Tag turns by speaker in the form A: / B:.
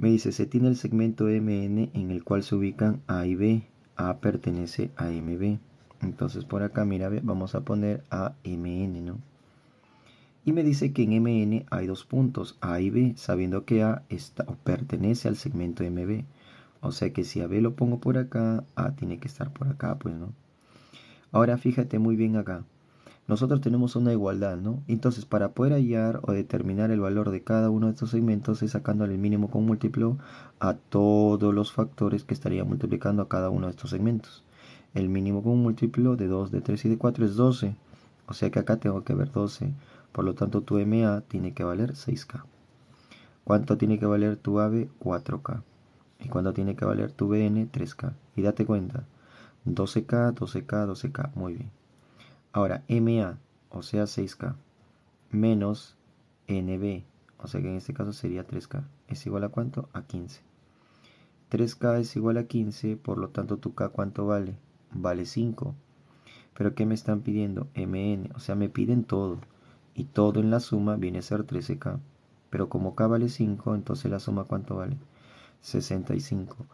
A: Me dice, se tiene el segmento MN en el cual se ubican A y B. A pertenece a MB. Entonces por acá, mira, vamos a poner a MN, ¿no? Y me dice que en MN hay dos puntos, A y B, sabiendo que A está, pertenece al segmento MB. O sea que si a B lo pongo por acá, A tiene que estar por acá, pues, ¿no? Ahora fíjate muy bien acá nosotros tenemos una igualdad, ¿no? Entonces, para poder hallar o determinar el valor de cada uno de estos segmentos es sacándole el mínimo con múltiplo a todos los factores que estaría multiplicando a cada uno de estos segmentos. El mínimo con múltiplo de 2, de 3 y de 4 es 12. O sea que acá tengo que ver 12. Por lo tanto, tu MA tiene que valer 6K. ¿Cuánto tiene que valer tu AB? 4K. ¿Y cuánto tiene que valer tu BN? 3K. Y date cuenta. 12K, 12K, 12K. Muy bien. Ahora, MA, o sea 6K, menos NB, o sea que en este caso sería 3K, es igual a cuánto? A 15. 3K es igual a 15, por lo tanto tu K cuánto vale? Vale 5. Pero ¿qué me están pidiendo? MN, o sea, me piden todo. Y todo en la suma viene a ser 13K. Pero como K vale 5, entonces la suma cuánto vale? 65.